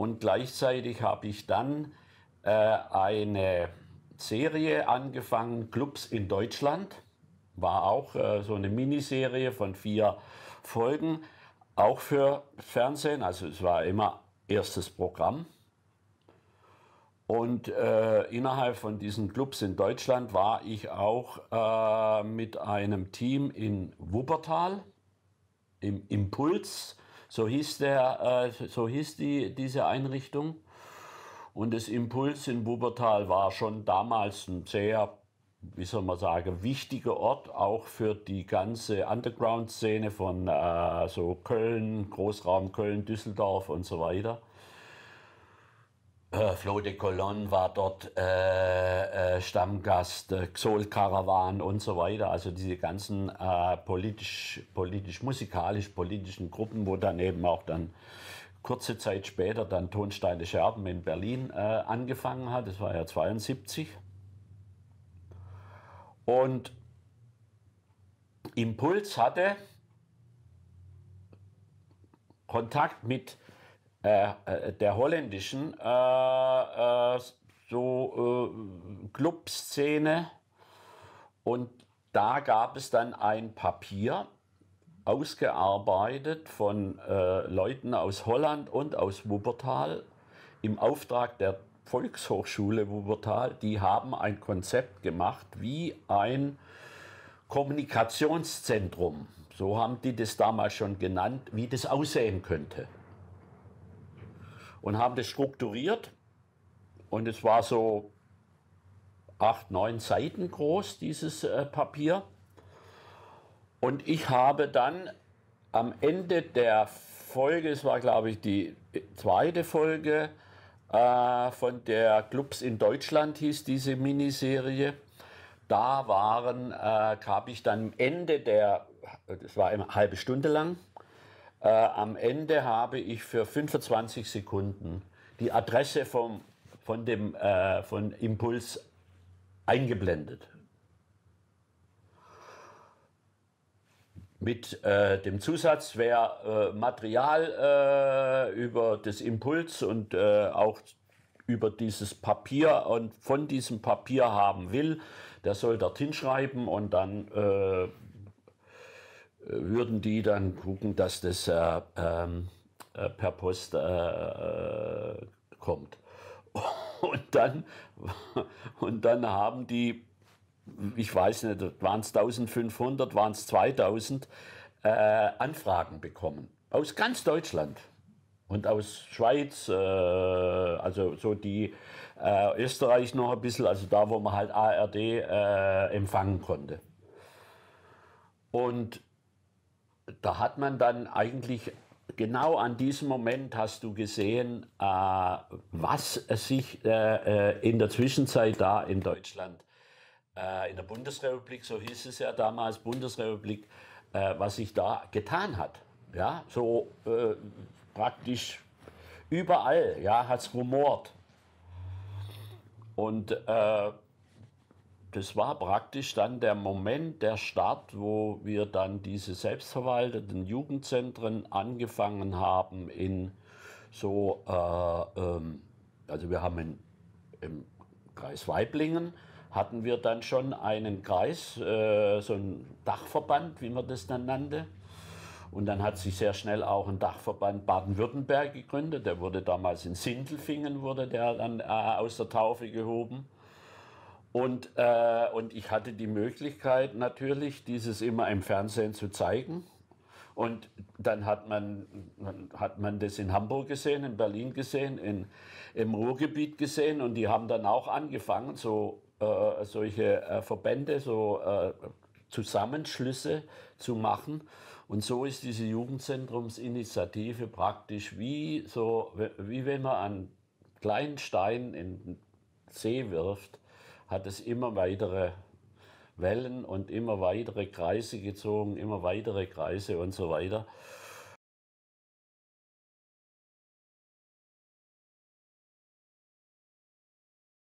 Und gleichzeitig habe ich dann äh, eine Serie angefangen, Clubs in Deutschland. War auch äh, so eine Miniserie von vier Folgen, auch für Fernsehen. Also es war immer erstes Programm. Und äh, innerhalb von diesen Clubs in Deutschland war ich auch äh, mit einem Team in Wuppertal im Impuls. So hieß, der, äh, so hieß die, diese Einrichtung. Und das Impuls in Wuppertal war schon damals ein sehr, wie soll man sagen, wichtiger Ort, auch für die ganze Underground-Szene von äh, so Köln, Großraum Köln, Düsseldorf und so weiter. Äh, Flo de Colonne war dort äh, äh, Stammgast, äh, Xol Caravan und so weiter. Also diese ganzen äh, politisch, politisch, musikalisch politischen Gruppen, wo dann eben auch dann kurze Zeit später dann Tonsteine Scherben in Berlin äh, angefangen hat. Das war ja 72. Und Impuls hatte Kontakt mit äh, äh, der holländischen äh, äh, so äh, Clubszene und da gab es dann ein Papier ausgearbeitet von äh, Leuten aus Holland und aus Wuppertal im Auftrag der Volkshochschule Wuppertal. Die haben ein Konzept gemacht, wie ein Kommunikationszentrum, so haben die das damals schon genannt, wie das aussehen könnte und haben das strukturiert. Und es war so acht, neun Seiten groß, dieses äh, Papier. Und ich habe dann am Ende der Folge, es war glaube ich die äh, zweite Folge äh, von der Clubs in Deutschland hieß diese Miniserie, da waren, äh, habe ich dann am Ende der, äh, das war eine halbe Stunde lang, äh, am Ende habe ich für 25 Sekunden die Adresse vom, von dem äh, von Impuls eingeblendet. Mit äh, dem Zusatz, wer äh, Material äh, über das Impuls und äh, auch über dieses Papier und von diesem Papier haben will, der soll dorthin schreiben und dann würden die dann gucken, dass das äh, ähm, äh, per Post äh, äh kommt. Und dann, und dann haben die, ich weiß nicht, waren es 1500, waren es 2000 Anfragen bekommen. Aus ganz Deutschland und aus Schweiz, äh, also so die äh, Österreich noch ein bisschen, also da, wo man halt ARD empfangen konnte. Und da hat man dann eigentlich genau an diesem Moment hast du gesehen, äh, was sich äh, äh, in der Zwischenzeit da in Deutschland, äh, in der Bundesrepublik, so hieß es ja damals, Bundesrepublik, äh, was sich da getan hat. Ja, so äh, praktisch überall ja, hat es rumort. Und das war praktisch dann der Moment, der Start, wo wir dann diese selbstverwalteten Jugendzentren angefangen haben in so, äh, ähm, also wir haben in, im Kreis Weiblingen, hatten wir dann schon einen Kreis, äh, so einen Dachverband, wie man das dann nannte. Und dann hat sich sehr schnell auch ein Dachverband Baden-Württemberg gegründet. Der wurde damals in Sindelfingen, wurde der dann äh, aus der Taufe gehoben. Und, äh, und ich hatte die Möglichkeit natürlich, dieses immer im Fernsehen zu zeigen. Und dann hat man, hat man das in Hamburg gesehen, in Berlin gesehen, in, im Ruhrgebiet gesehen. Und die haben dann auch angefangen, so, äh, solche äh, Verbände, so äh, Zusammenschlüsse zu machen. Und so ist diese Jugendzentrumsinitiative praktisch wie, so, wie wenn man einen kleinen Stein in den See wirft hat es immer weitere Wellen und immer weitere Kreise gezogen, immer weitere Kreise und so weiter.